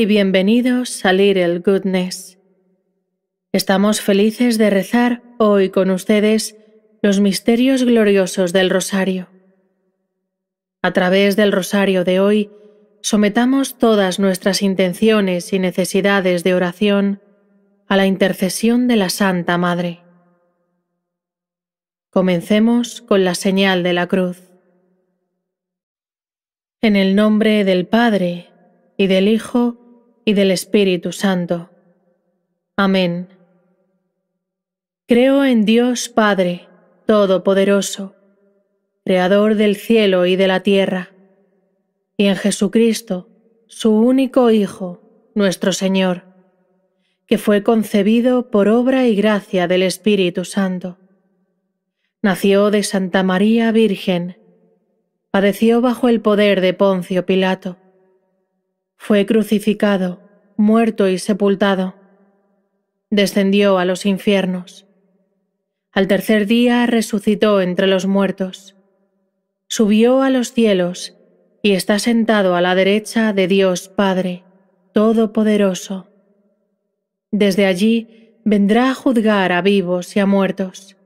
y bienvenidos a Little Goodness. Estamos felices de rezar hoy con ustedes los misterios gloriosos del Rosario. A través del Rosario de hoy, sometamos todas nuestras intenciones y necesidades de oración a la intercesión de la Santa Madre. Comencemos con la señal de la cruz. En el nombre del Padre, y del Hijo, y del Espíritu Santo. Amén. Creo en Dios Padre, Todopoderoso, Creador del cielo y de la tierra, y en Jesucristo, su único Hijo, nuestro Señor, que fue concebido por obra y gracia del Espíritu Santo. Nació de Santa María Virgen, padeció bajo el poder de Poncio Pilato fue crucificado, muerto y sepultado. Descendió a los infiernos. Al tercer día resucitó entre los muertos. Subió a los cielos y está sentado a la derecha de Dios Padre, Todopoderoso. Desde allí vendrá a juzgar a vivos y a muertos.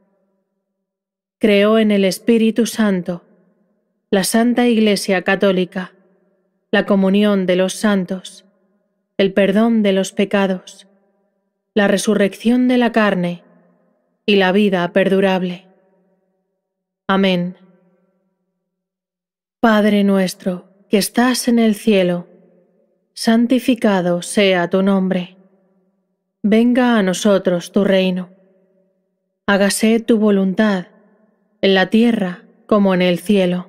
Creó en el Espíritu Santo, la Santa Iglesia Católica la comunión de los santos, el perdón de los pecados, la resurrección de la carne y la vida perdurable. Amén. Padre nuestro, que estás en el cielo, santificado sea tu nombre. Venga a nosotros tu reino. Hágase tu voluntad, en la tierra como en el cielo.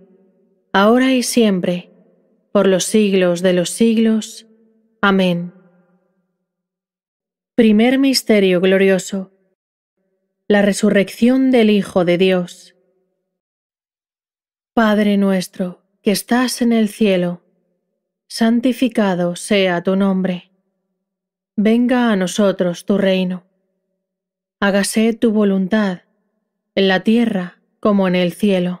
ahora y siempre, por los siglos de los siglos. Amén. Primer Misterio Glorioso. La resurrección del Hijo de Dios. Padre nuestro, que estás en el cielo, santificado sea tu nombre. Venga a nosotros tu reino. Hágase tu voluntad, en la tierra como en el cielo.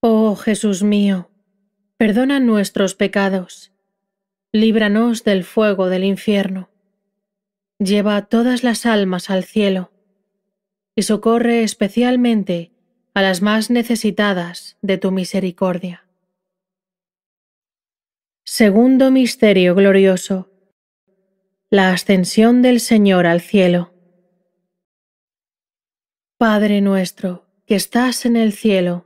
Oh Jesús mío, perdona nuestros pecados, líbranos del fuego del infierno, lleva todas las almas al cielo y socorre especialmente a las más necesitadas de tu misericordia. Segundo Misterio Glorioso. La ascensión del Señor al cielo. Padre nuestro, que estás en el cielo,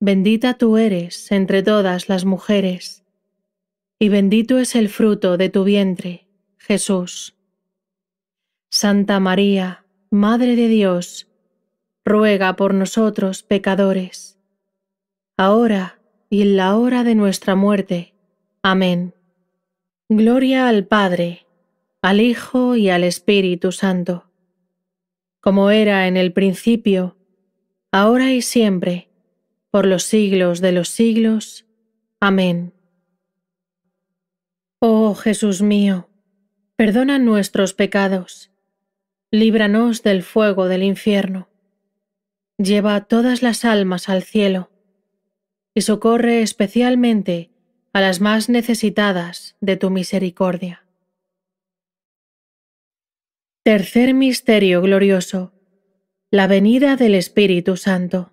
Bendita tú eres entre todas las mujeres, y bendito es el fruto de tu vientre, Jesús. Santa María, Madre de Dios, ruega por nosotros pecadores, ahora y en la hora de nuestra muerte. Amén. Gloria al Padre, al Hijo y al Espíritu Santo, como era en el principio, ahora y siempre, por los siglos de los siglos. Amén. Oh Jesús mío, perdona nuestros pecados, líbranos del fuego del infierno, lleva a todas las almas al cielo y socorre especialmente a las más necesitadas de tu misericordia. Tercer Misterio Glorioso. La venida del Espíritu Santo.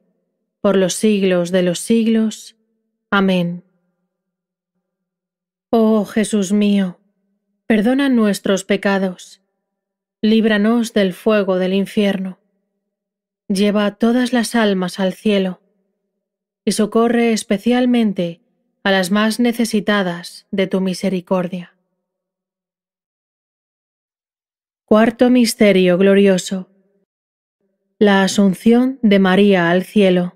por los siglos de los siglos. Amén. Oh Jesús mío, perdona nuestros pecados, líbranos del fuego del infierno, lleva todas las almas al cielo y socorre especialmente a las más necesitadas de tu misericordia. Cuarto Misterio Glorioso. La Asunción de María al Cielo.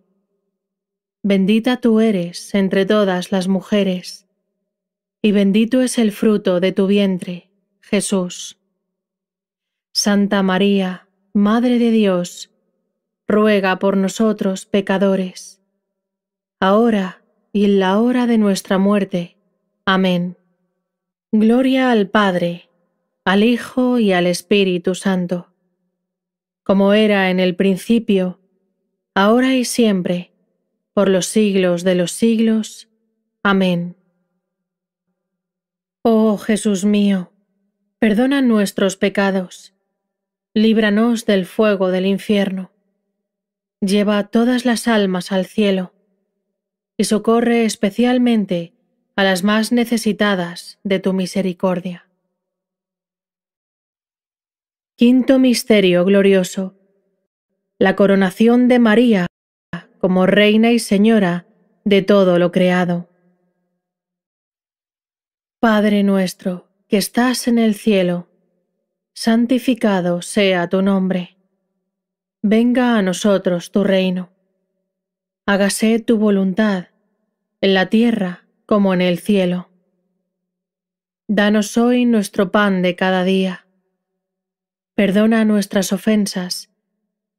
Bendita tú eres entre todas las mujeres, y bendito es el fruto de tu vientre, Jesús. Santa María, Madre de Dios, ruega por nosotros pecadores, ahora y en la hora de nuestra muerte. Amén. Gloria al Padre, al Hijo y al Espíritu Santo, como era en el principio, ahora y siempre, por los siglos de los siglos. Amén. Oh Jesús mío, perdona nuestros pecados, líbranos del fuego del infierno, lleva todas las almas al cielo y socorre especialmente a las más necesitadas de tu misericordia. Quinto Misterio Glorioso. La coronación de María como reina y señora de todo lo creado. Padre nuestro, que estás en el cielo, santificado sea tu nombre. Venga a nosotros tu reino. Hágase tu voluntad, en la tierra como en el cielo. Danos hoy nuestro pan de cada día. Perdona nuestras ofensas,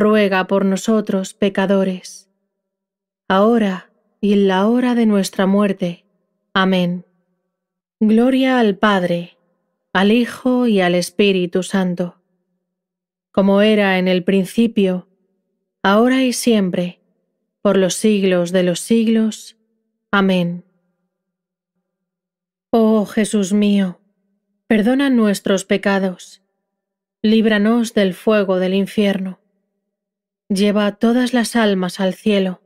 ruega por nosotros pecadores, ahora y en la hora de nuestra muerte. Amén. Gloria al Padre, al Hijo y al Espíritu Santo, como era en el principio, ahora y siempre, por los siglos de los siglos. Amén. Oh Jesús mío, perdona nuestros pecados, líbranos del fuego del infierno lleva todas las almas al cielo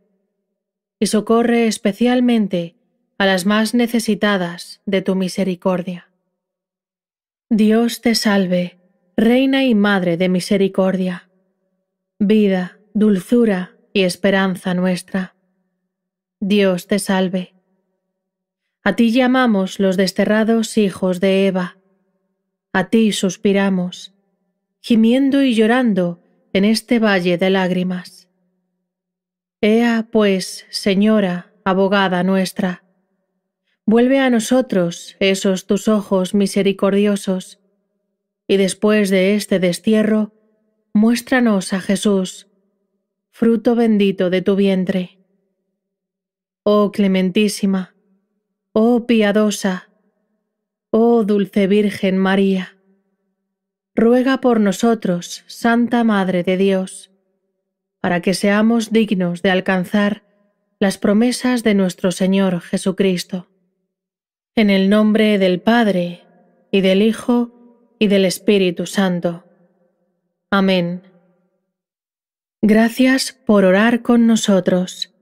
y socorre especialmente a las más necesitadas de tu misericordia. Dios te salve, Reina y Madre de Misericordia, vida, dulzura y esperanza nuestra. Dios te salve. A ti llamamos los desterrados hijos de Eva, a ti suspiramos, gimiendo y llorando, en este valle de lágrimas. Ea, pues, Señora, abogada nuestra, vuelve a nosotros esos tus ojos misericordiosos, y después de este destierro, muéstranos a Jesús, fruto bendito de tu vientre. Oh clementísima, oh piadosa, oh dulce Virgen María ruega por nosotros, Santa Madre de Dios, para que seamos dignos de alcanzar las promesas de nuestro Señor Jesucristo. En el nombre del Padre, y del Hijo, y del Espíritu Santo. Amén. Gracias por orar con nosotros.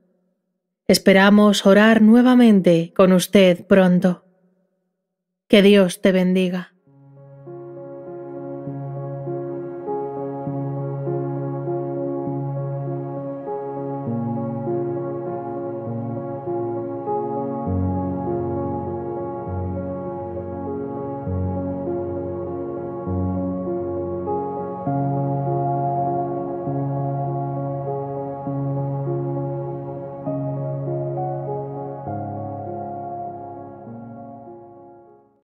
Esperamos orar nuevamente con usted pronto. Que Dios te bendiga.